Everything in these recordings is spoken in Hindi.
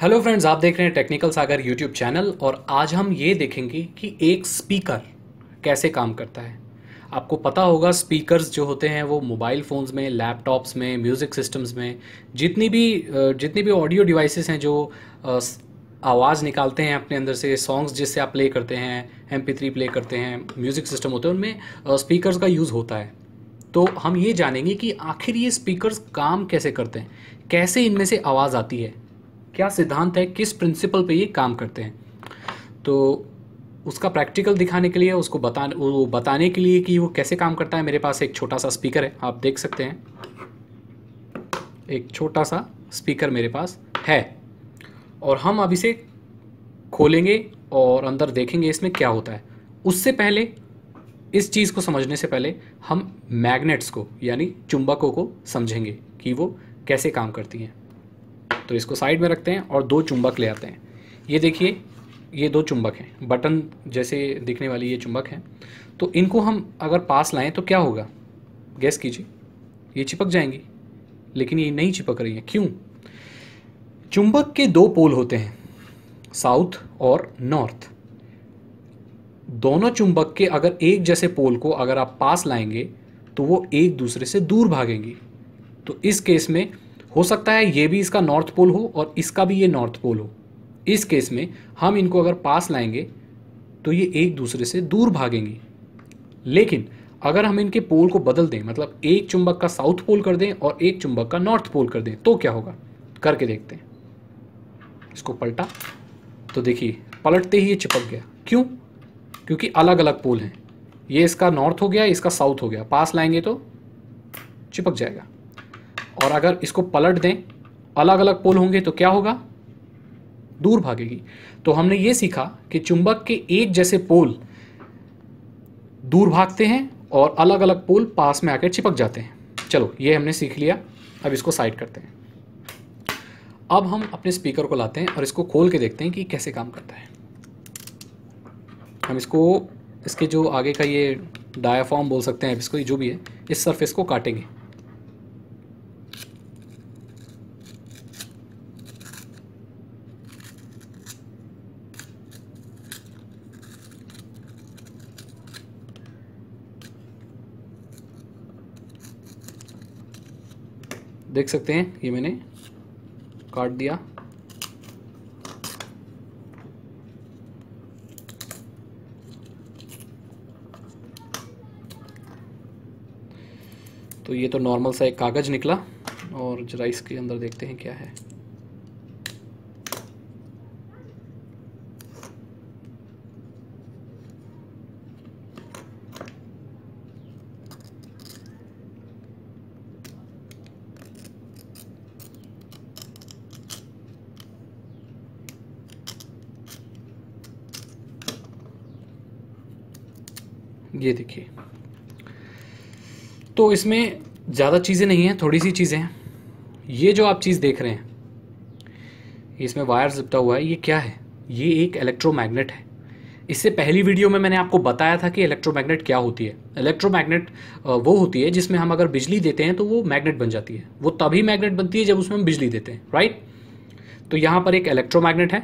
हेलो फ्रेंड्स आप देख रहे हैं टेक्निकल सागर यूट्यूब चैनल और आज हम ये देखेंगे कि एक स्पीकर कैसे काम करता है आपको पता होगा स्पीकर्स जो होते हैं वो मोबाइल फ़ोन्स में लैपटॉप्स में म्यूज़िक सिस्टम्स में जितनी भी जितनी भी ऑडियो डिवाइसेस हैं जो आवाज़ निकालते हैं अपने अंदर से सॉन्ग्स जिससे आप प्ले करते हैं एम प्ले करते हैं म्यूज़िक सिस्टम होते हैं उनमें स्पीकर्स का यूज़ होता है तो हम ये जानेंगे कि आखिर ये स्पीकर्स काम कैसे करते हैं कैसे इनमें से आवाज़ आती है क्या सिद्धांत है किस प्रिंसिपल पे ये काम करते हैं तो उसका प्रैक्टिकल दिखाने के लिए उसको बता वो बताने के लिए कि वो कैसे काम करता है मेरे पास एक छोटा सा स्पीकर है आप देख सकते हैं एक छोटा सा स्पीकर मेरे पास है और हम अब इसे खोलेंगे और अंदर देखेंगे इसमें क्या होता है उससे पहले इस चीज़ को समझने से पहले हम मैग्नेट्स को यानी चुंबकों को समझेंगे कि वो कैसे काम करती हैं तो इसको साइड में रखते हैं और दो चुंबक ले आते हैं ये देखिए ये दो चुंबक हैं बटन जैसे दिखने वाली ये चुंबक हैं तो इनको हम अगर पास लाएं तो क्या होगा गैस कीजिए ये चिपक जाएंगी लेकिन ये नहीं चिपक रही हैं क्यों चुंबक के दो पोल होते हैं साउथ और नॉर्थ दोनों चुंबक के अगर एक जैसे पोल को अगर आप पास लाएंगे तो वो एक दूसरे से दूर भागेंगी तो इस केस में हो सकता है ये भी इसका नॉर्थ पोल हो और इसका भी ये नॉर्थ पोल हो इस केस में हम इनको अगर पास लाएंगे तो ये एक दूसरे से दूर भागेंगे लेकिन अगर हम इनके पोल को बदल दें मतलब एक चुंबक का साउथ पोल कर दें और एक चुंबक का नॉर्थ पोल कर दें तो क्या होगा करके देखते हैं इसको पलटा तो देखिए पलटते ही ये चिपक गया क्यों क्योंकि अलग अलग पोल हैं ये इसका नॉर्थ हो गया इसका साउथ हो गया पास लाएंगे तो चिपक जाएगा और अगर इसको पलट दें अलग अलग पोल होंगे तो क्या होगा दूर भागेगी तो हमने ये सीखा कि चुंबक के एक जैसे पोल दूर भागते हैं और अलग अलग पोल पास में आकर चिपक जाते हैं चलो ये हमने सीख लिया अब इसको साइड करते हैं अब हम अपने स्पीकर को लाते हैं और इसको खोल के देखते हैं कि कैसे काम करता है हम इसको इसके जो आगे का ये डायाफॉर्म बोल सकते हैं इसको जो भी है इस सरफेस को काटेंगे देख सकते हैं ये मैंने काट दिया तो ये तो नॉर्मल सा एक कागज़ निकला और जरा इसके अंदर देखते हैं क्या है ये देखिए तो इसमें ज़्यादा चीज़ें नहीं हैं थोड़ी सी चीज़ें हैं ये जो आप चीज़ देख रहे हैं इसमें वायर लिपटा हुआ है ये क्या है ये एक इलेक्ट्रोमैग्नेट है इससे पहली वीडियो में मैंने आपको बताया था कि इलेक्ट्रोमैग्नेट क्या होती है इलेक्ट्रोमैग्नेट वो होती है जिसमें हम अगर बिजली देते हैं तो वो मैग्नेट बन जाती है वो तभी मैग्नेट बनती है जब उसमें हम बिजली देते हैं राइट तो यहाँ पर एक इलेक्ट्रोमैग्नेट है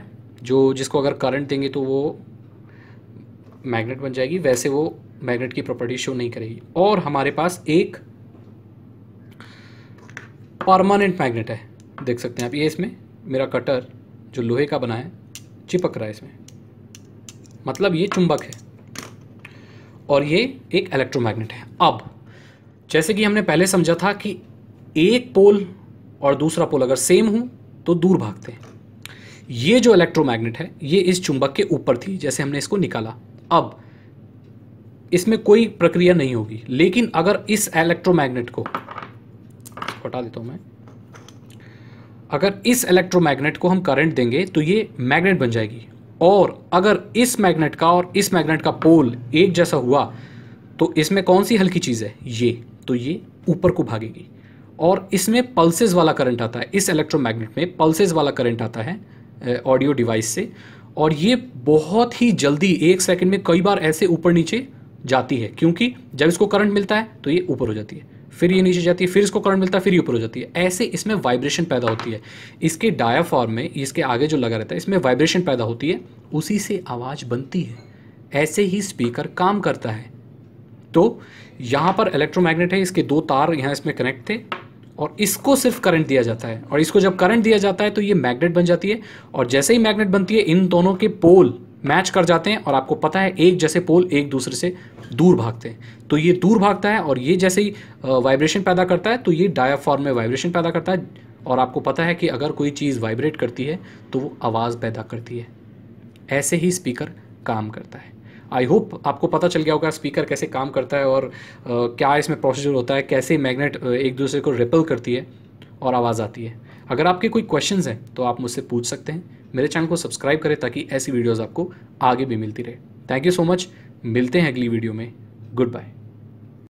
जो जिसको अगर करंट देंगे तो वो मैग्नेट बन जाएगी वैसे वो मैग्नेट की प्रॉपर्टी शो नहीं करेगी और हमारे पास एक परमानेंट मैग्नेट है देख सकते हैं आप ये इसमें मेरा कटर जो लोहे का बना है चिपक रहा है इसमें मतलब ये चुंबक है और ये एक इलेक्ट्रोमैग्नेट है अब जैसे कि हमने पहले समझा था कि एक पोल और दूसरा पोल अगर सेम हो तो दूर भागते हैं ये जो इलेक्ट्रोमैग्नेट है ये इस चुंबक के ऊपर थी जैसे हमने इसको निकाला अब इसमें कोई प्रक्रिया नहीं होगी लेकिन अगर इस इलेक्ट्रोमैग्नेट को हटा देता हूं मैं अगर इस इलेक्ट्रोमैग्नेट को हम करंट देंगे तो ये मैग्नेट बन जाएगी और अगर इस मैग्नेट का और इस मैग्नेट का पोल एक जैसा हुआ तो इसमें कौन सी हल्की चीज़ है ये तो ये ऊपर को भागेगी और इसमें पल्सेज वाला करंट आता है इस इलेक्ट्रोमैग्नेट में पल्सेज वाला करंट आता है ऑडियो डिवाइस से और ये बहुत ही जल्दी एक सेकंड में कई बार ऐसे ऊपर नीचे जाती है क्योंकि जब इसको करंट मिलता है तो ये ऊपर हो जाती है फिर ये नीचे जाती है फिर इसको करंट मिलता है फिर ये ऊपर हो जाती है ऐसे इसमें वाइब्रेशन पैदा होती है इसके डायाफॉर्म में इसके आगे जो लगा रहता है इसमें वाइब्रेशन पैदा होती है उसी से आवाज़ बनती है ऐसे ही स्पीकर काम करता है तो यहाँ पर इलेक्ट्रोमैग्नेट है इसके दो तार यहाँ इसमें कनेक्ट थे और इसको सिर्फ करंट दिया जाता है और इसको जब करंट दिया जाता है तो ये मैग्नेट बन जाती है और जैसे ही मैग्नेट बनती है इन दोनों के पोल मैच कर जाते हैं और आपको पता है एक जैसे पोल एक दूसरे से दूर भागते हैं तो ये दूर भागता है और ये जैसे ही वाइब्रेशन पैदा करता है तो ये डायाफॉर्म में वाइब्रेशन पैदा करता है और आपको पता है कि अगर कोई चीज़ वाइब्रेट करती है तो वो आवाज़ पैदा करती है ऐसे ही स्पीकर काम करता है आई होप आपको पता चल गया होगा स्पीकर कैसे काम करता है और क्या इसमें प्रोसीजर होता है कैसे मैग्नेट एक दूसरे को रिपल करती है और आवाज़ आती है अगर आपके कोई क्वेश्चन हैं तो आप मुझसे पूछ सकते हैं मेरे चैनल को सब्सक्राइब करें ताकि ऐसी वीडियोज़ आपको आगे भी मिलती रहे थैंक यू सो मच मिलते हैं अगली वीडियो में गुड बाय